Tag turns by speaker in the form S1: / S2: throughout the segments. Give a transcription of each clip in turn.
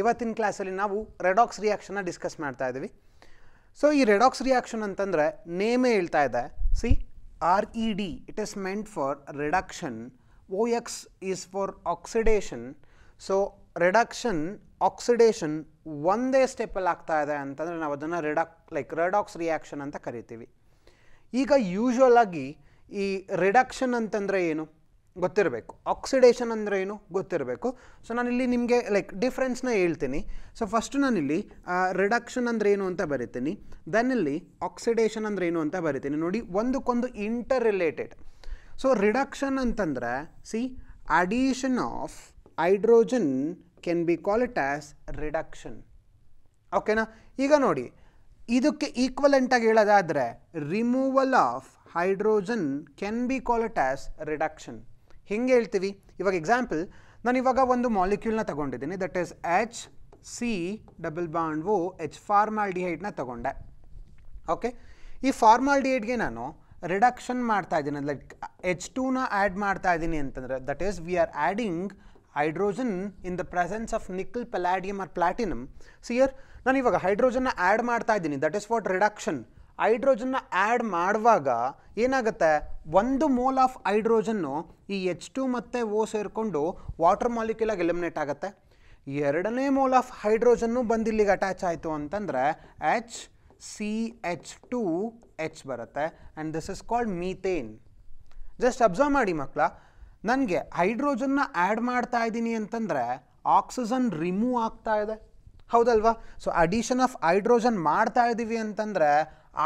S1: ಇವತ್ತಿನ ಕ್ಲಾಸಲ್ಲಿ ನಾವು ರೆಡಾಕ್ಸ್ ರಿಯಾಕ್ಷನ್ನ ಡಿಸ್ಕಸ್ ಮಾಡ್ತಾ ಇದ್ದೀವಿ ಸೊ ಈ ರೆಡಾಕ್ಸ್ ರಿಯಾಕ್ಷನ್ ಅಂತಂದರೆ ನೇಮೇ ಹೇಳ್ತಾ ಇದೆ see R E D it is meant for reduction O X is for oxidation so reduction oxidation ಒಂದೇ ಸ್ಟೆಪ್ಪಲ್ಲಿ ಆಗ್ತಾ ಇದೆ ಅಂತಂದರೆ ನಾವು ಅದನ್ನು ರೆಡಾಕ್ ಲೈಕ್ ರೆಡಾಕ್ಸ್ ರಿಯಾಕ್ಷನ್ ಅಂತ ಕರಿತೀವಿ ಈಗ ಆಗಿ ಈ ರಿಡಕ್ಷನ್ ಅಂತಂದರೆ ಏನು ಗೊತ್ತಿರಬೇಕು ಆಕ್ಸಿಡೇಷನ್ ಅಂದರೆ ಏನು ಗೊತ್ತಿರಬೇಕು ಸೊ ನಾನಿಲ್ಲಿ ನಿಮಗೆ ಲೈಕ್ ಡಿಫ್ರೆನ್ಸ್ನ ಹೇಳ್ತೀನಿ ಸೊ ಫಸ್ಟ್ ನಾನಿಲ್ಲಿ ರಿಡಕ್ಷನ್ ಅಂದರೆ ಏನು ಅಂತ ಬರಿತೀನಿ ದೆನ್ ಇಲ್ಲಿ ಆಕ್ಸಿಡೇಷನ್ ಅಂದರೆ ಏನು ಅಂತ ಬರಿತೀನಿ ನೋಡಿ ಒಂದಕ್ಕೊಂದು ಇಂಟರ್ ರಿಲೇಟೆಡ್ ಸೊ ರಿಡಕ್ಷನ್ ಅಂತಂದರೆ see addition of hydrogen can be call it as reduction ಓಕೆನಾ ಈಗ ನೋಡಿ ಇದಕ್ಕೆ ಈಕ್ವಲೆಂಟಾಗಿ ಹೇಳೋದಾದರೆ removal of hydrogen can be call it as reduction ಹೆಂಗೆ ಹೇಳ್ತೀವಿ ಇವಾಗ ಎಕ್ಸಾಂಪಲ್ ನಾನು ಇವಾಗ ಒಂದು ಮಾಲಿಕ್ಯೂಲ್ನ ತಗೊಂಡಿದ್ದೀನಿ that is H C double bond O H ಫಾರ್ಮಾಲ್ಡಿಹೈಡ್ನ ತಗೊಂಡೆ ಓಕೆ ಈ ಫಾರ್ಮಾಲ್ಡಿಹೈಡ್ಗೆ ನಾನು ರಿಡಕ್ಷನ್ ಮಾಡ್ತಾ ಇದ್ದೀನಿ ಲೈಕ್ ಎಚ್ ಟೂನ ಆ್ಯಡ್ ಮಾಡ್ತಾ ಇದ್ದೀನಿ ಅಂತಂದರೆ that is we are adding hydrogen in the presence of nickel palladium or platinum ಸಿಯರ್ ನಾನು ಇವಾಗ ಹೈಡ್ರೋಜನ್ನ ಆ್ಯಡ್ ಮಾಡ್ತಾ ಇದ್ದೀನಿ ದಟ್ ಈಸ್ ವಾಟ್ ರಿಡಕ್ಷನ್ ಹೈಡ್ರೋಜನ್ನ ಆ್ಯಡ್ ಮಾಡುವಾಗ ಏನಾಗುತ್ತೆ ಒಂದು ಮೋಲ್ ಆಫ್ ಹೈಡ್ರೋಜನ್ನು ಈ ಎಚ್ ಟು ಮತ್ತು ಓ ಸೇರಿಕೊಂಡು ವಾಟರ್ ಮಾಲಿಕ್ಯುಲಾಗಿ ಎಲಿಮಿನೇಟ್ ಆಗುತ್ತೆ ಎರಡನೇ ಮೋಲ್ ಆಫ್ ಹೈಡ್ರೋಜನ್ನು ಬಂದು ಇಲ್ಲಿಗೆ ಅಟ್ಯಾಚ್ ಆಯಿತು ಅಂತಂದರೆ H C H two H ಬರುತ್ತೆ and this is called methane just observe ಮಾಡಿ ಮಕ್ಕಳ ನನಗೆ ಹೈಡ್ರೋಜನ್ನ ಆ್ಯಡ್ ಮಾಡ್ತಾ ಇದ್ದೀನಿ ಅಂತಂದರೆ ಆಕ್ಸಿಜನ್ ರಿಮೂವ್ ಆಗ್ತಾ ಇದೆ ಹೌದಲ್ವಾ ಸೊ ಅಡಿಷನ್ ಆಫ್ ಹೈಡ್ರೋಜನ್ ಮಾಡ್ತಾ ಇದ್ದೀವಿ ಅಂತಂದರೆ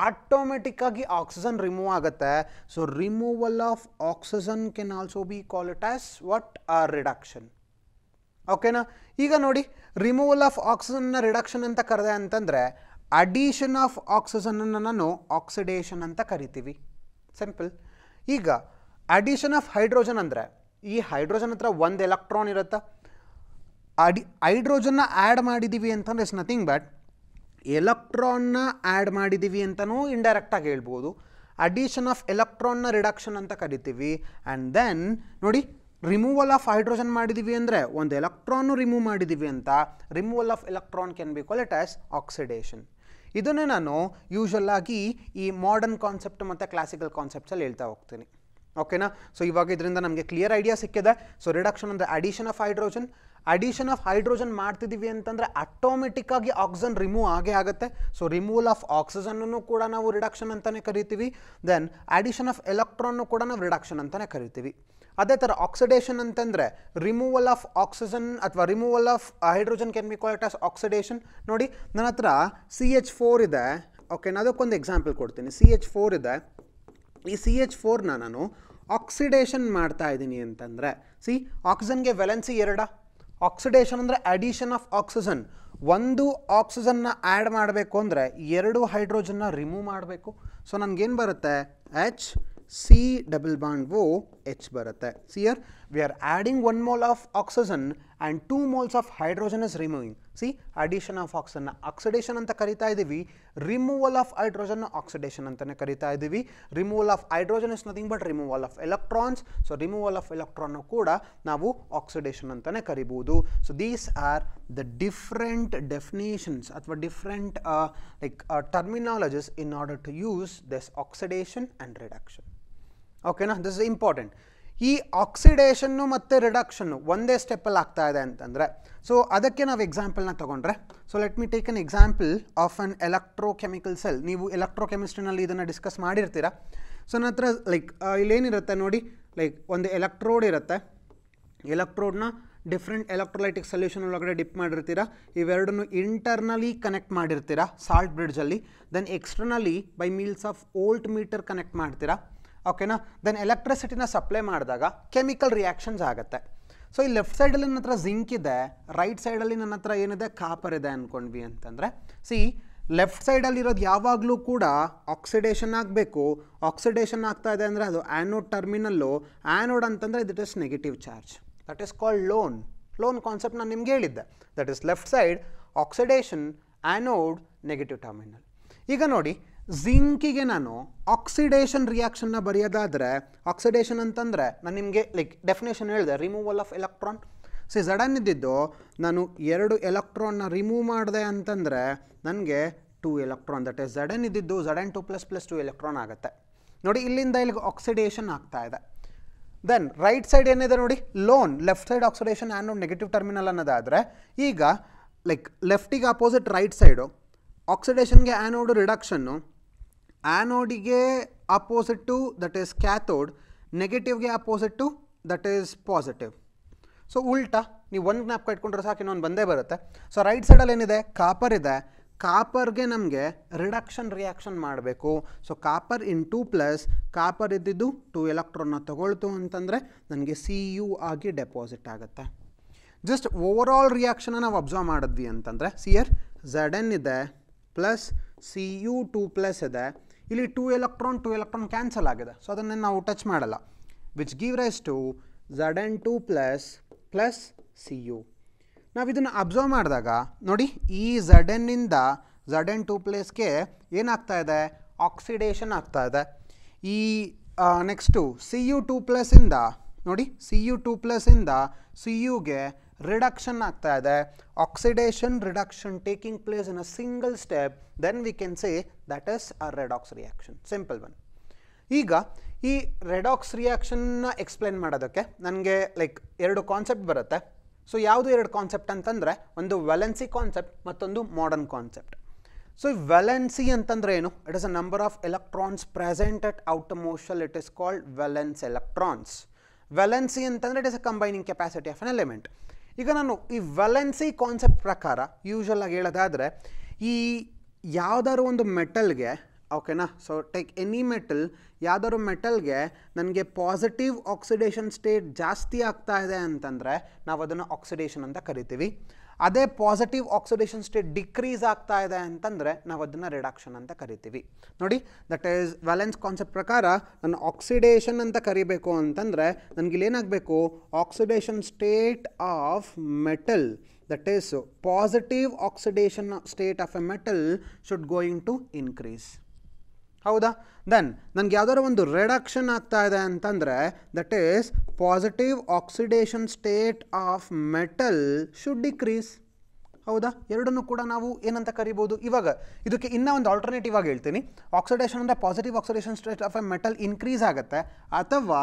S1: ಆಟೋಮೆಟಿಕ್ಕಾಗಿ ಆಕ್ಸಿಜನ್ ರಿಮೂವ್ ಆಗುತ್ತೆ so removal of oxygen can also be call it as what are reduction ಓಕೆನಾ ಈಗ ನೋಡಿ ರಿಮೂವಲ್ ಆಫ್ ಆಕ್ಸಿಜನ್ನ ರಿಡಕ್ಷನ್ ಅಂತ ಕರೆದೆ ಅಂತಂದರೆ ಅಡಿಷನ್ ಆಫ್ ಆಕ್ಸಿಜನನ್ನು ನಾನು ಆಕ್ಸಿಡೇಷನ್ ಅಂತ ಕರಿತೀವಿ ಸಿಂಪಲ್ ಈಗ ಅಡಿಷನ್ ಆಫ್ ಹೈಡ್ರೋಜನ್ ಅಂದರೆ ಈ ಹೈಡ್ರೋಜನ್ ಹತ್ರ ಒಂದು ಎಲೆಕ್ಟ್ರಾನ್ ಇರುತ್ತಾ ಅಡಿ ಹೈಡ್ರೋಜನ್ನ ಆ್ಯಡ್ ಮಾಡಿದ್ದೀವಿ ಅಂತಂದರೆ ಇಟ್ಸ್ ನಥಿಂಗ್ ಬಟ್ ಎಲೆಕ್ಟ್ರಾನ್ನ ಆ್ಯಡ್ ಮಾಡಿದ್ದೀವಿ ಅಂತಲೂ ಇಂಡೈರೆಕ್ಟಾಗಿ ಹೇಳ್ಬೋದು ಅಡಿಷನ್ ಆಫ್ ಎಲೆಕ್ಟ್ರಾನ್ನ ರಿಡಕ್ಷನ್ ಅಂತ ಕರಿತೀವಿ ಆ್ಯಂಡ್ ದೆನ್ ನೋಡಿ ರಿಮೂವಲ್ ಆಫ್ ಹೈಡ್ರೋಜನ್ ಮಾಡಿದ್ದೀವಿ ಅಂದರೆ ಒಂದು ಎಲೆಕ್ಟ್ರಾನು ರಿಮೂವ್ ಮಾಡಿದ್ದೀವಿ ಅಂತ removal of electron can be call it as oxidation ಇದನ್ನೇ ನಾನು ಯೂಶಲ್ ಆಗಿ ಈ ಮಾಡರ್ನ್ ಕಾನ್ಸೆಪ್ಟ್ ಮತ್ತು ಕ್ಲಾಸಿಕಲ್ ಕಾನ್ಸೆಪ್ಟ್ಸಲ್ಲಿ ಹೇಳ್ತಾ ಹೋಗ್ತೀನಿ ಓಕೆನಾ ಸೊ ಇವಾಗ ಇದರಿಂದ ನಮಗೆ ಕ್ಲಿಯರ್ ಐಡಿಯಾ ಸಿಕ್ಕಿದೆ ಸೊ ರಿಡಕ್ಷನ್ ಅಂದರೆ addition of hydrogen addition of hydrogen ಮಾಡ್ತಿದ್ದೀವಿ ಅಂತಂದರೆ ಆಟೋಮೆಟಿಕ್ಕಾಗಿ ಆಕ್ಸಿಜನ್ ರಿಮೂವ್ ಆಗೇ ಆಗುತ್ತೆ ಸೊ ರಿಮೂವಲ್ ಆಫ್ ಆಕ್ಸಿಜನ್ನೂ ಕೂಡ ನಾವು ರಿಡಕ್ಷನ್ ಅಂತಲೇ ಕರಿತೀವಿ ದೆನ್ ಅಡಿಷನ್ ಆಫ್ ಎಲೆಕ್ಟ್ರಾನ್ನು ಕೂಡ ನಾವು ರಿಡಕ್ಷನ್ ಅಂತಲೇ ಕರಿತೀವಿ ಅದೇ ಥರ ಆಕ್ಸಿಡೇಷನ್ ಅಂತಂದರೆ ರಿಮೂವಲ್ ಆಫ್ ಆಕ್ಸಿಜನ್ ಅಥವಾ removal of hydrogen can be called as oxidation ನೋಡಿ ನನ್ನ ಹತ್ರ ಸಿ ಎಚ್ ಫೋರ್ ಇದೆ ಓಕೆ ನಾನು ಅದಕ್ಕೊಂದು ಎಕ್ಸಾಂಪಲ್ ಕೊಡ್ತೀನಿ ಸಿ ಎಚ್ ಫೋರ್ ಇದೆ ಈ ಸಿ ಎಚ್ ಫೋರ್ನ ನಾನು ಆಕ್ಸಿಡೇಷನ್ ಮಾಡ್ತಾ ಇದ್ದೀನಿ ಅಂತಂದರೆ ಸಿ ಆಕ್ಸಿಜನ್ಗೆ ವೆಲೆನ್ಸಿ ಎರಡ ऑक्सीडेशनಂದ್ರೆ ಆಡಿಷನ್ ಆಫ್ ಆಕ್ಸಿಜನ್ ಒಂದು ಆಕ್ಸಿಜನ್ ನಾ ಆಡ್ ಮಾಡಬೇಕು ಅಂದ್ರೆ ಎರಡು ಹೈಡ್ರೋಜನ್ ನಾ ರಿಮೂವ್ ಮಾಡಬೇಕು ಸೋ ನಮಗೆ ಏನು ಬರುತ್ತೆ h c double bond o h ಬರುತ್ತೆ ಸಿಯರ್ we are adding one mole of oxygen and two moles of hydrogen is removing See, addition of oxygen. Oxidation anta karita idivi. Removal of hydrogen oxidation anta ne karita idivi. Removal of hydrogen is nothing but removal of electrons. So, removal of electron koda navu oxidation anta ne karibudu. So, these are the different definitions atwa different uh, like uh, terminologies in order to use this oxidation and reduction. Okay, now this is important. ಈ ಆಕ್ಸಿಡೇಷನ್ನು ಮತ್ತು reduction ಒಂದೇ ಸ್ಟೆಪ್ಪಲ್ಲಿ ಆಗ್ತಾ ಇದೆ ಅಂತಂದರೆ so ಅದಕ್ಕೆ ನಾವು ಎಕ್ಸಾಂಪಲ್ನ ತೊಗೊಂಡ್ರೆ so let me take an example of an electrochemical cell ನೀವು ಕೆಮಿಸ್ಟ್ರಿನಲ್ಲಿ ಇದನ್ನು ಡಿಸ್ಕಸ್ ಮಾಡಿರ್ತೀರ ಸೊ ನನ್ನ ಹತ್ರ ಲೈಕ್ ಇಲ್ಲೇನಿರುತ್ತೆ ನೋಡಿ ಲೈಕ್ ಒಂದು ಎಲೆಕ್ಟ್ರೋಡ್ ಇರುತ್ತೆ ಎಲೆಕ್ಟ್ರೋಡ್ನ ಡಿಫ್ರೆಂಟ್ ಎಲೆಕ್ಟ್ರೋಲೈಟಿಕ್ ಸೊಲ್ಯೂಷನ್ ಒಳಗಡೆ ಡಿಪ್ ಮಾಡಿರ್ತೀರಾ ಇವೆರಡನ್ನು ಇಂಟರ್ನಲಿ ಕನೆಕ್ಟ್ ಮಾಡಿರ್ತೀರಾ ಸಾಲ್ಟ್ ಬ್ರಿಡ್ಜಲ್ಲಿ then externally by means of voltmeter connect ಮಾಡ್ತೀರಾ ಓಕೆನಾ ದೆನ್ ಎಲೆಕ್ಟ್ರಿಸಿಟಿನ ಸಪ್ಲೈ ಮಾಡಿದಾಗ ಕೆಮಿಕಲ್ ರಿಯಾಕ್ಷನ್ಸ್ ಆಗುತ್ತೆ ಸೊ ಈ ಲೆಫ್ಟ್ ಸೈಡಲ್ಲಿ ನನ್ನ ಹತ್ರ ಜಿಂಕ್ ಇದೆ ರೈಟ್ ಸೈಡಲ್ಲಿ ನನ್ನ ಹತ್ರ ಏನಿದೆ ಕಾಪರ್ ಇದೆ ಅಂದ್ಕೊಂಡ್ವಿ ಅಂತಂದರೆ ಸಿ ಲೆಫ್ಟ್ ಸೈಡಲ್ಲಿರೋದು ಯಾವಾಗಲೂ ಕೂಡ ಆಕ್ಸಿಡೇಷನ್ ಆಗಬೇಕು ಆಕ್ಸಿಡೇಷನ್ ಆಗ್ತಾ ಇದೆ ಅಂದರೆ ಅದು ಆ್ಯನೋಡ್ ಟರ್ಮಿನಲ್ಲು ಆ್ಯನೋಡ್ ಅಂತಂದರೆ that is negative charge that is called loan loan concept ನಾನು ನಿಮ್ಗೆ ಹೇಳಿದ್ದೆ that is left side oxidation anode negative terminal ಈಗ ನೋಡಿ ಝಿಂಕಿಗೆ ನಾನು ಆಕ್ಸಿಡೇಷನ್ ರಿಯಾಕ್ಷನ್ನ ಬರೆಯೋದಾದರೆ ಆಕ್ಸಿಡೇಷನ್ ಅಂತಂದರೆ ನಾನು ನಿಮಗೆ ಲೈಕ್ ಡೆಫಿನೇಷನ್ ಹೇಳಿದೆ removal of electron see Z N ಇದ್ದಿದ್ದು ನಾನು ಎರಡು ಎಲೆಕ್ಟ್ರಾನ್ನ ರಿಮೂವ್ ಮಾಡಿದೆ ಅಂತಂದರೆ ನನಗೆ two electron that is Z N ಇದ್ದಿದ್ದು Z N two plus plus two electron ಆಗುತ್ತೆ ನೋಡಿ ಇಲ್ಲಿಂದ ಇಲ್ಲಿಗೆ ಆಕ್ಸಿಡೇಷನ್ ಆಗ್ತಾ ಇದೆ ದೆನ್ ರೈಟ್ ಸೈಡ್ ಏನಿದೆ ನೋಡಿ loan left side oxidation and negative terminal ಅನ್ನೋದಾದರೆ ಈಗ ಲೈಕ್ ಲೆಫ್ಟಿಗೆ ಅಪೋಸಿಟ್ ರೈಟ್ ಸೈಡು ಆಕ್ಸಿಡೇಷನ್ಗೆ ಆ್ಯನೋಡು ರಿಡಕ್ಷನ್ನು ಆ್ಯನೋಡಿಗೆ ಅಪೋಸಿಟ್ಟು ದಟ್ ಈಸ್ ಕ್ಯಾಥೋಡ್ ನೆಗೆಟಿವ್ಗೆ opposite that is positive so ಉಲ್ಟಾ ನೀವು ಒಂದು ಜ್ಞಾಪಕ ಇಟ್ಕೊಂಡ್ರೆ ಸಾಕು ಇನ್ನೊಂದು ಬಂದೇ ಬರುತ್ತೆ ಸೊ ರೈಟ್ ಸೈಡಲ್ಲಿ ಏನಿದೆ ಕಾಪರ್ ಇದೆ ಕಾಪರ್ಗೆ ನಮಗೆ ರಿಡಕ್ಷನ್ ರಿಯಾಕ್ಷನ್ ಮಾಡಬೇಕು so copper in two plus copper ಇದ್ದಿದ್ದು ಟು ಎಲೆಕ್ಟ್ರಾನ್ನ ತಗೊಳ್ತು ಅಂತಂದರೆ ನನಗೆ ಸಿ ಯು ಆಗಿ ಡೆಪಾಸಿಟ್ ಆಗುತ್ತೆ ಜಸ್ಟ್ ಓವರ್ ಆಲ್ ರಿಯಾಕ್ಷನ ನಾವು ಅಬ್ಸರ್ವ್ ಮಾಡಿದ್ವಿ ಅಂತಂದರೆ ಸಿ ಎರ್ ಝಡ್ ಎನ್ ಇದೆ plus C U two plus ಇದೆ ಇಲ್ಲಿ two electron two electron cancel ಆಗಿದೆ ಸೊ ಅದನ್ನೇ ನಾವು ಟಚ್ ಮಾಡಲ್ಲ which give rise to Z N two plus plus C U ನಾವು ಇದನ್ನು ಅಬ್ಸರ್ವ್ ಮಾಡಿದಾಗ ನೋಡಿ ಈ ಝಡ್ ಎನ್ನಿಂದ ಝಡ್ ಎನ್ ಟು ಪ್ಲಸ್ಗೆ ಏನಾಗ್ತಾ ಇದೆ ಆಕ್ಸಿಡೇಷನ್ ಆಗ್ತಾ ಇದೆ ಈ ನೆಕ್ಸ್ಟು ಸಿ ಯು ಟು ಇಂದ ನೋಡಿ ಸಿ ಯು ಟು ಪ್ಲಸ್ಸಿಂದ ಸಿ ಯುಗೆ ರಿಡಕ್ಷನ್ ಆಗ್ತಾ ಇದೆ oxidation reduction taking place in a single step then we can say that is a redox reaction simple one ಈಗ ಈ ರೆಡಾಕ್ಸ್ ರಿಯಾಕ್ಷನ್ನ ಎಕ್ಸ್ಪ್ಲೈನ್ ಮಾಡೋದಕ್ಕೆ ನನಗೆ ಲೈಕ್ ಎರಡು ಕಾನ್ಸೆಪ್ಟ್ ಬರುತ್ತೆ ಸೊ ಯಾವುದು ಎರಡು ಕಾನ್ಸೆಪ್ಟ್ ಅಂತಂದರೆ ಒಂದು ವೆಲೆನ್ಸಿ ಕಾನ್ಸೆಪ್ಟ್ ಮತ್ತೊಂದು ಮಾಡರ್ನ್ ಕಾನ್ಸೆಪ್ಟ್ ಸೊ ವೆಲೆನ್ಸಿ ಅಂತಂದರೆ ಏನು it is a number of electrons present at outermost shell it is called valence electrons valency ಅಂತಂದರೆ it is a combining capacity of an element ಈಗ ನಾನು ಈ ವೆಲೆನ್ಸಿ ಕಾನ್ಸೆಪ್ಟ್ ಪ್ರಕಾರ usual ಆಗಿ ಹೇಳೋದಾದರೆ ಈ ಯಾವುದಾದ್ರು ಒಂದು ಮೆಟಲ್ಗೆ ಓಕೆನಾ ಸೊ ಟೇಕ್ ಎನಿ ಮೆಟಲ್ ಯಾವ್ದಾದ್ರು ಮೆಟಲ್ಗೆ ನನಗೆ ಪಾಸಿಟಿವ್ ಆಕ್ಸಿಡೇಷನ್ ಸ್ಟೇಟ್ ಜಾಸ್ತಿ ಆಗ್ತಾ ಇದೆ ಅಂತಂದರೆ ನಾವು ಅದನ್ನು ಆಕ್ಸಿಡೇಷನ್ ಅಂತ ಕರಿತೀವಿ ಅದೇ ಪಾಸಿಟಿವ್ ಆಕ್ಸಿಡೇಷನ್ ಸ್ಟೇಟ್ ಡಿಕ್ರೀಸ್ ಆಗ್ತಾ ಇದೆ ಅಂತಂದ್ರೆ ನಾವು ಅದನ್ನ ರಿಡಕ್ಷನ್ ಅಂತ ಕರೀತೀವಿ ನೋಡಿ ದಟ್ ಇಸ್ ವ್ಯಾಲೆನ್ಸ್ ಕಾನ್ಸೆಪ್ಟ್ ಪ್ರಕಾರ ನಾನು ಆಕ್ಸಿಡೇಷನ್ ಅಂತ ಕರಿಬೇಕು ಅಂತಂದ್ರೆ ನನಗೆ ಇಲ್ಲಿ ಏನಾಗ್ಬೇಕು oxidation state of metal that is positive oxidation state of a metal should going to increase ಹೌದಾ ದೆನ್ ನನಗೆ ಯಾವ್ದಾದ್ರು ಒಂದು ರಿಡಕ್ಷನ್ ಆಗ್ತಾ ಇದೆ ಅಂತಂದರೆ that is positive oxidation state of metal should decrease ಹೌದಾ ಎರಡನ್ನು ಕೂಡ ನಾವು ಏನಂತ ಕರಿಬೋದು ಇವಾಗ ಇದಕ್ಕೆ ಇನ್ನೂ ಒಂದು ಆಲ್ಟರ್ನೇಟಿವ್ ಆಗಿ ಹೇಳ್ತೀನಿ ಆಕ್ಸಿಡೇಷನ್ ಅಂದರೆ positive oxidation state of a metal increase ಆಗುತ್ತೆ ಅಥವಾ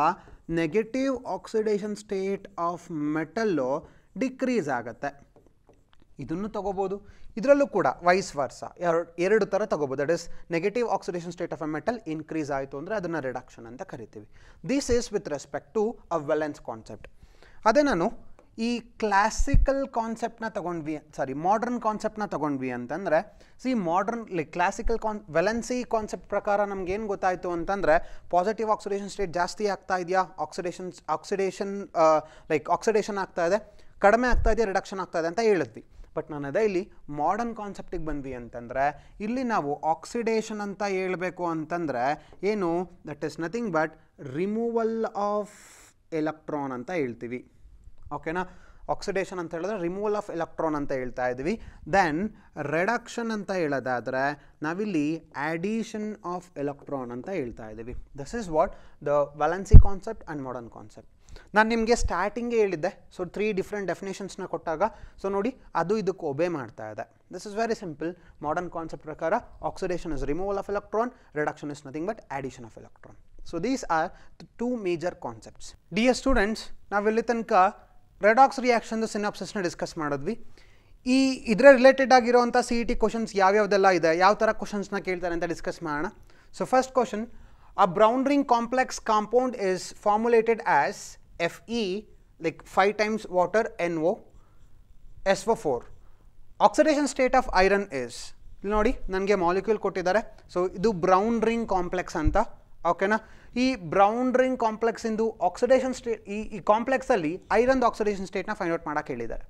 S1: negative oxidation state of metal decrease ಆಗುತ್ತೆ ಇದನ್ನು ತಗೋಬೋದು ಇದರಲ್ಲೂ ಕೂಡ ವೈಸ್ ವರ್ಸ ಎರಡು ಎರಡು ಥರ ತಗೋಬೋದು that is negative oxidation state of a metal increase ಆಯಿತು ಅಂದರೆ ಅದನ್ನು ರಿಡಕ್ಷನ್ ಅಂತ ಕರಿತೀವಿ this is with respect to a valence concept ಅದೇ ನಾನು ಈ ಕ್ಲಾಸಿಕಲ್ ಕಾನ್ಸೆಪ್ಟನ್ನ ತೊಗೊಂಡ್ವಿ ಸಾರಿ ಮಾಡ್ರನ್ ಕಾನ್ಸೆಪ್ಟ್ನ ತೊಗೊಂಡ್ವಿ ಅಂತಂದರೆ see modern like classical con valency concept ಪ್ರಕಾರ ನಮಗೇನು ಗೊತ್ತಾಯಿತು ಅಂತಂದರೆ ಪಾಸಿಟಿವ್ ಆಕ್ಸಿಡೇಷನ್ ಸ್ಟೇಟ್ ಜಾಸ್ತಿ ಆಗ್ತಾ ಇದೆಯಾ ಆಕ್ಸಿಡೇಷನ್ಸ್ ಆಕ್ಸಿಡೇಷನ್ ಲೈಕ್ ಆಕ್ಸಿಡೇಷನ್ ಆಗ್ತಾ ಇದೆ ಕಡಿಮೆ ಆಗ್ತಾ ಇದೆಯಾ ರಿಡಕ್ಷನ್ ಆಗ್ತಾ ಇದೆ ಅಂತ ಹೇಳಿದ್ವಿ ಬಟ್ ನಾನು ಅದೇ ಇಲ್ಲಿ ಮಾಡರ್ನ್ ಕಾನ್ಸೆಪ್ಟಿಗೆ ಬಂದ್ವಿ ಅಂತಂದರೆ ಇಲ್ಲಿ ನಾವು ಆಕ್ಸಿಡೇಷನ್ ಅಂತ ಹೇಳಬೇಕು ಅಂತಂದರೆ ಏನು that is nothing but removal of electron ಅಂತ ಹೇಳ್ತೀವಿ ಓಕೆನಾ ಆಕ್ಸಿಡೇಷನ್ ಅಂತ ಹೇಳಿದ್ರೆ ರಿಮೂವಲ್ ಆಫ್ ಎಲೆಕ್ಟ್ರಾನ್ ಅಂತ ಹೇಳ್ತಾ ಇದ್ವಿ ದೆನ್ ರೆಡಕ್ಷನ್ ಅಂತ ಹೇಳೋದಾದರೆ ನಾವಿಲ್ಲಿ ಆ್ಯಡಿಷನ್ ಆಫ್ ಎಲೆಕ್ಟ್ರಾನ್ ಅಂತ ಹೇಳ್ತಾ ಇದ್ದೀವಿ this is what the valency concept and modern concept ನಾನು ನಿಮಗೆ ಸ್ಟಾರ್ಟಿಂಗೇ ಹೇಳಿದ್ದೆ ಸೊ ತ್ರೀ ಡಿಫ್ರೆಂಟ್ ಡೆಫಿನೇಷನ್ಸ್ನ ಕೊಟ್ಟಾಗ ಸೊ ನೋಡಿ ಅದು ಇದಕ್ಕೆ ಒಬೇ ಮಾಡ್ತಾ ಇದೆ this is very simple modern concept ಪ್ರಕಾರ oxidation is removal of electron reduction is nothing but addition of electron so these are two major concepts ಡಿ ಎಸ್ ಸ್ಟೂಡೆಂಟ್ಸ್ ನಾವಿಲ್ಲಿ ತನಕ ರೆಡಾಕ್ಸ್ ರಿಯಾಕ್ಷನ್ದು ಸಿನಾಪ್ಸಿಸ್ನ ಡಿಸ್ಕಸ್ ಮಾಡಿದ್ವಿ ಈ ಇದರ ರಿಲೇಟೆಡ್ ಆಗಿರೋಂಥ ಸಿ ಇ ಟಿ ಕ್ವಶನ್ಸ್ ಯಾವ್ಯಾವ್ದೆಲ್ಲ ಇದೆ ಯಾವ ಥರ ಕ್ವಶನ್ಸ್ನ ಕೇಳ್ತಾರೆ ಅಂತ ಡಿಸ್ಕಸ್ ಮಾಡೋಣ so first question a brown ring complex compound is formulated as Fe like 5 times water NO four oxidation state of iron is ಇಲ್ಲಿ ನೋಡಿ ನನಗೆ ಮಾಲಿಕ್ಯೂಲ್ ಕೊಟ್ಟಿದ್ದಾರೆ ಸೊ ಇದು ಬ್ರೌನ್ ರಿಂಗ್ ಕಾಂಪ್ಲೆಕ್ಸ್ ಅಂತ ಓಕೆನಾ ಈ ಬ್ರೌನ್ ರಿಂಗ್ ಕಾಂಪ್ಲೆಕ್ಸ್ ಇಂದು ಆಕ್ಸಿಡೇಷನ್ ಸ್ಟೇಟ್ ಈ ಈ ಕಾಂಪ್ಲೆಕ್ಸಲ್ಲಿ ಐರನ್ದು ಆಕ್ಸಿಡೇಷನ್ ಸ್ಟೇಟ್ನ ಫೈಂಡ್ ಔಟ್ ಮಾಡೋಕೆ ಹೇಳಿದ್ದಾರೆ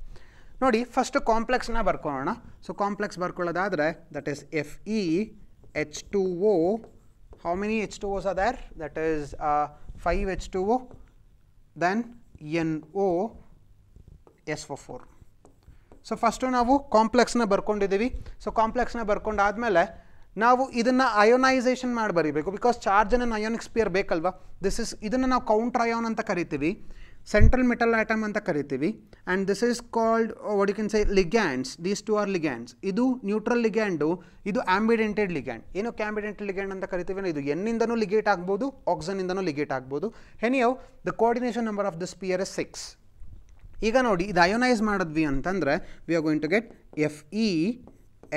S1: ನೋಡಿ ಫಸ್ಟ್ ಕಾಂಪ್ಲೆಕ್ಸ್ನ ಬರ್ಕೊಳ್ಳೋಣ ಸೊ ಕಾಂಪ್ಲೆಕ್ಸ್ ಬರ್ಕೊಳ್ಳೋದಾದರೆ that is F E H two O how many H two O's are that is five H two O then N O S four four so first ನಾವು ಕಾಂಪ್ಲೆಕ್ಸ್ನ ಬರ್ಕೊಂಡಿದ್ದೀವಿ so ಕಾಂಪ್ಲೆಕ್ಸ್ನ ಬರ್ಕೊಂಡಾದಮೇಲೆ ನಾವು ಇದನ್ನು ionisation ಮಾಡಿ ಬರೀಬೇಕು because ಚಾರ್ಜನ್ನು ionic sphere ಬೇಕಲ್ವಾ this is ಇದನ್ನು ನಾವು ಕೌಂಟ್ರ್ ಅಯೋನ್ ಅಂತ ಕರಿತೀವಿ ಸೆಂಟ್ರಲ್ ಮೆಟಲ್ ಐಟಮ್ ಅಂತ ಕರಿತೀವಿ and this is called what you can say ligands these two are ligands ಇದು ನ್ಯೂಟ್ರಲ್ ಲಿಗ್ಯಾಂಡು ಇದು ಆಂಬಿಡೆಂಟೆಡ್ ಲಿಗ್ಯಾಂಡ್ ಏನು ಕ್ಯಾಂಬಿಡೆಂಟೆಡ್ ಲಿಗ್ಯಾಂಡ್ ಅಂತ ಕರಿತೀವಿ ಇದು ಎನ್ನಿಂದನೂ ಲಿಗೇಟ್ ಆಗ್ಬೋದು ಆಕ್ಸಿಜನ್ನಿಂದನೂ ಲಿಗೇಟ್ ಆಗ್ಬೋದು ಹೆನಿಯವ್ the coordination number of this sphere is six ಈಗ ನೋಡಿ ಇದು ಅಯೋನೈಸ್ ಮಾಡಿದ್ವಿ ಅಂತಂದರೆ we are going to get F E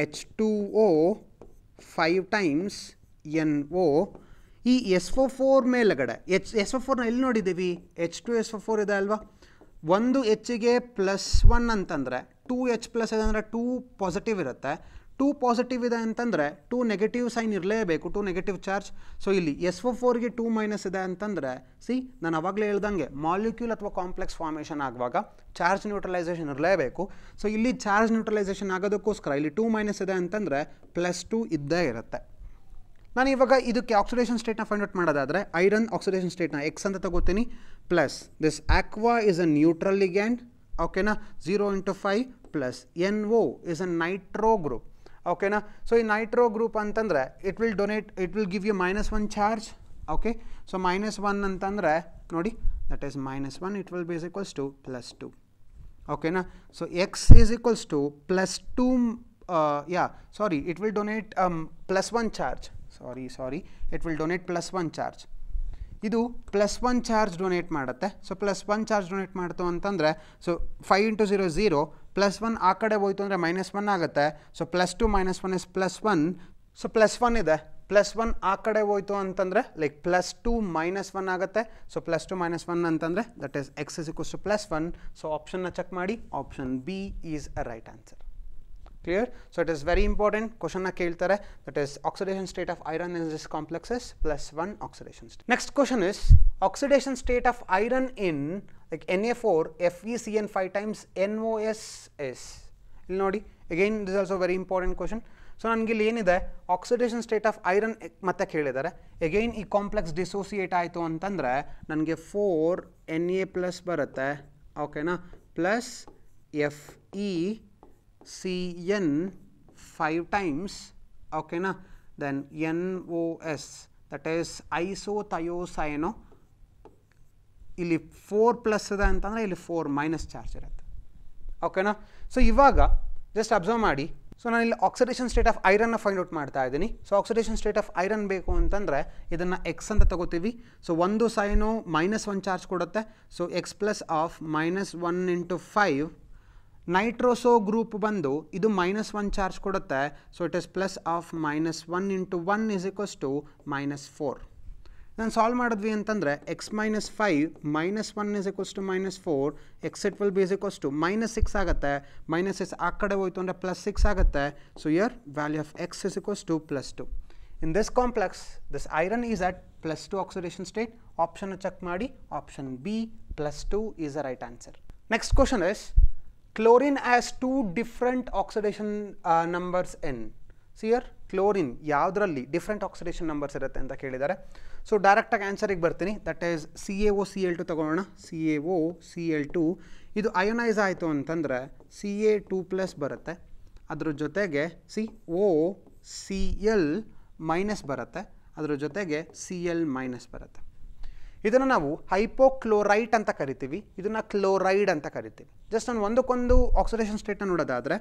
S1: H two O five times N O ಈ ಎಸ್ ಒ ಫೋರ್ ಮೇಲುಗಡೆ ಎಚ್ ಎಸ್ ಒ ಫೋರ್ನ ಎಲ್ಲಿ ನೋಡಿದ್ದೀವಿ H two S O four ಇದೆ ಅಲ್ವಾ ಒಂದು ಎಚ್ಗೆ ಪ್ಲಸ್ ಒನ್ ಅಂತಂದರೆ ಟೂ ಎಚ್ ಪ್ಲಸ್ ಇದೆ ಅಂದರೆ ಟೂ ಪಾಸಿಟಿವ್ ಇರುತ್ತೆ ಟೂ ಪಾಸಿಟಿವ್ ಇದೆ ಅಂತಂದರೆ ಟೂ ನೆಗೆಟಿವ್ ಸೈನ್ ಇರಲೇಬೇಕು ಟೂ ನೆಗೆಟಿವ್ ಚಾರ್ಜ್ ಸೊ ಇಲ್ಲಿ ಎಸ್ ಒ ಫೋರ್ಗೆ ಟೂ ಮೈನಸ್ ಇದೆ ಅಂತಂದರೆ ಸಿ ನಾನು ಅವಾಗಲೇ ಹೇಳ್ದಂಗೆ ಮಾಲಿಕ್ಯೂಲ್ ಅಥವಾ ಕಾಂಪ್ಲೆಕ್ಸ್ ಫಾರ್ಮೇಷನ್ ಆಗುವಾಗ ಚಾರ್ಜ್ ನ್ಯೂಟ್ರಲೈಸೇಷನ್ ಇರಲೇಬೇಕು ಸೊ ಇಲ್ಲಿ ಚಾರ್ಜ್ ನ್ಯೂಟ್ರಲೈಸೇಷನ್ ಆಗೋದಕ್ಕೋಸ್ಕರ ಇಲ್ಲಿ ಟೂ ಮೈನಸ್ ಇದೆ ಅಂತಂದರೆ ಪ್ಲಸ್ ಟೂ ಇದ್ದೇ ಇರುತ್ತೆ ನಾನು ಇವಾಗ ಇದಕ್ಕೆ ಆಕ್ಸಿಡೇಷನ್ ಸ್ಟೇಟ್ನ ಫೈಂಡ್ ಔಟ್ ಮಾಡೋದಾದರೆ ಐರನ್ ಆಕ್ಸಿಡೇಷನ್ ಸ್ಟೇಟ್ನ ಎಕ್ಸ್ ಅಂತ ತಗೋತೀನಿ plus this aqua is a neutral ligand ಓಕೆನಾ zero into five plus N O is a nitro group ಓಕೆನಾ ಸೊ ಈ ನೈಟ್ರೋ ಗ್ರೂಪ್ ಅಂತಂದರೆ it will donate it will give you minus one charge okay so minus one ಅಂತಂದರೆ ನೋಡಿ that is minus one it will be's equals to plus two ಓಕೆನಾ so X is equals to plus two yeah sorry it will donate plus one charge sorry sorry it will donate plus one charge ಇದು plus one charge donate ಮಾಡುತ್ತೆ so plus one charge donate ಮಾಡ್ತು ಅಂತಂದರೆ so five into zero zero plus one ಆ ಕಡೆ ಹೋಯಿತು ಅಂದರೆ minus one ಆಗುತ್ತೆ so plus two minus one is plus one so plus one ಇದೆ ಪ್ಲಸ್ ಒನ್ ಆ ಕಡೆ ಹೋಯಿತು ಅಂತಂದರೆ like plus two minus one ಆಗುತ್ತೆ so plus two minus one ಅಂತಂದರೆ that is X is equals to plus one so ಆಪ್ಷನ್ನ check ಮಾಡಿ option B is a right answer so it is very important question na hai, that is oxidation state of iron in this complexes plus one oxidation state next question is oxidation state of iron in like na4 fecn 5 times nos is again this is also very important question so, oxidation state of iron eh, again e complex dissociate andre, 4 Na plus barata, okay na, plus Fe C N 5 times okay na then NOS that is isothiocyanol ಇಲ್ಲಿ four plus ಇದೆ ಅಂತಂದರೆ ಇಲ್ಲಿ four minus charge ಇರುತ್ತೆ ಓಕೆನಾ so ಇವಾಗ just observe ಮಾಡಿ so ನಾನು ಇಲ್ಲಿ ಆಕ್ಸಿಡೇಷನ್ ಸ್ಟೇಟ್ ಆಫ್ ಐರನ್ನ ಫೈಂಡ್ ಔಟ್ ಮಾಡ್ತಾ ಇದ್ದೀನಿ so oxidation state of iron ಬೇಕು ಅಂತಂದರೆ ಇದನ್ನು ಎಕ್ಸ್ ಅಂತ ತಗೋತೀವಿ ಸೊ ಒಂದು ಸೈನು ಮೈನಸ್ ಒನ್ ಚಾರ್ಜ್ ಕೊಡುತ್ತೆ so x plus of minus one into five nitroso group ಬಂದು ಇದು ಮೈನಸ್ ಒನ್ ಚಾರ್ಜ್ ಕೊಡುತ್ತೆ so it is plus of minus one into one is equals to minus four ನಾನು solve ಮಾಡಿದ್ವಿ ಅಂತಂದರೆ x minus five minus one is equals to minus four x it will be is equals to minus six ಆಗುತ್ತೆ minus is ಆ ಕಡೆ ಹೋಯ್ತು ಅಂದರೆ plus six ಆಗುತ್ತೆ so here value of x is equals to plus two in this complex this iron is at plus two oxidation state option check ಮಾಡಿ option B plus two is a right answer next question is chlorine as two different oxidation numbers in C See chlorine ಯಾವುದರಲ್ಲಿ different oxidation numbers ಇರುತ್ತೆ ಅಂತ ಕೇಳಿದ್ದಾರೆ so ಡೈರೆಕ್ಟಾಗಿ ಆನ್ಸರಿಗೆ ಬರ್ತೀನಿ that is C A O C L two ತಗೊಳ್ಳೋಣ C A O C L two ಇದು ionise ಆಯಿತು ಅಂತಂದರೆ ಸಿ ಎ ಟು ಪ್ಲಸ್ ಬರುತ್ತೆ ಅದ್ರ ಜೊತೆಗೆ C O C L minus ಬರುತ್ತೆ ಅದ್ರ ಜೊತೆಗೆ ಸಿ ಎಲ್ ಮೈನಸ್ ಬರುತ್ತೆ ಇದನ್ನು ನಾವು ಹೈಪೋಕ್ಲೋರೈಟ್ ಅಂತ ಕರಿತೀವಿ ಇದನ್ನು ಕ್ಲೋರೈಡ್ ಅಂತ ಕರಿತೀವಿ ಜಸ್ಟ್ ನಾನು ಒಂದಕ್ಕೊಂದು ಆಕ್ಸಿಡೇಷನ್ ಸ್ಟೇಟ್ನ ನೋಡೋದಾದರೆ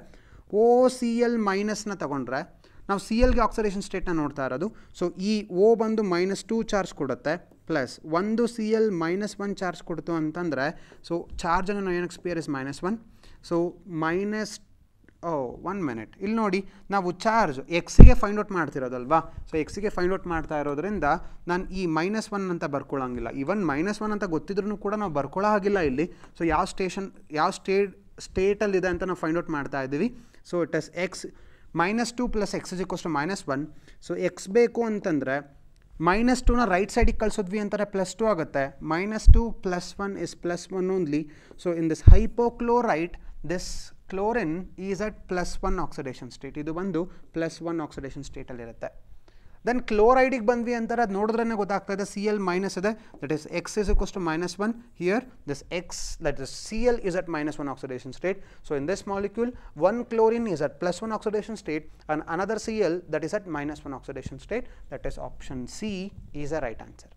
S1: ಓ ಸಿ ಎಲ್ ಮೈನಸ್ನ ತೊಗೊಂಡ್ರೆ ನಾವು ಸಿ ಎಲ್ಗೆ ಆಕ್ಸಿಡೇಷನ್ ಸ್ಟೇಟ್ನ ನೋಡ್ತಾ ಇರೋದು ಸೊ ಈ ಓ ಬಂದು ಮೈನಸ್ ಟೂ ಚಾರ್ಜ್ ಕೊಡುತ್ತೆ ಪ್ಲಸ್ ಒಂದು C L minus one charge ಕೊಡ್ತು ಅಂತಂದರೆ ಸೊ ಚಾರ್ಜನ್ನು ನಾವು ಏನಕ್ಕೆ sphere is minus one so minus oh one minute ಇಲ್ಲಿ ನೋಡಿ ನಾವು ಚಾರ್ಜ್ ಎಕ್ಸಿಗೆ ಫೈಂಡ್ ಔಟ್ ಮಾಡ್ತಿರೋದಲ್ವಾ ಸೊ ಎಕ್ಸಿಗೆ ಫೈಂಡ್ ಔಟ್ ಮಾಡ್ತಾ ಇರೋದ್ರಿಂದ ನಾನು ಈ ಮೈನಸ್ ಒನ್ ಅಂತ ಬರ್ಕೊಳ್ಳೋಂಗಿಲ್ಲ ಇವನ್ ಮೈನಸ್ ಒನ್ ಅಂತ ಗೊತ್ತಿದ್ರೂ ಕೂಡ ನಾವು ಬರ್ಕೊಳ್ಳೋ ಹಾಗಿಲ್ಲ ಇಲ್ಲಿ ಸೊ ಯಾವ ಸ್ಟೇಷನ್ ಯಾವ ಸ್ಟೇಟ್ ಸ್ಟೇಟಲ್ಲಿದೆ ಅಂತ ನಾವು ಫೈಂಡ್ ಔಟ್ ಮಾಡ್ತಾ ಇದ್ದೀವಿ so it is x minus two plus x is equals to minus one so x ಬೇಕು ಅಂತಂದರೆ ಮೈನಸ್ ಟೂನ ರೈಟ್ ಸೈಡಿಗೆ ಕಳಿಸಿದ್ವಿ ಅಂತಾರೆ ಪ್ಲಸ್ ಟು ಆಗುತ್ತೆ minus two plus one is plus one only so in this hypochlorite this chlorine is at plus 1 oxidation state. This is plus 1 oxidation state. Then chloride the Cl minus, that is x is equal to minus 1 here, this x, that is Cl is at minus 1 oxidation state. So in this molecule, one chlorine is at plus 1 oxidation state and another Cl that is at minus 1 oxidation state, that is option C is the right answer.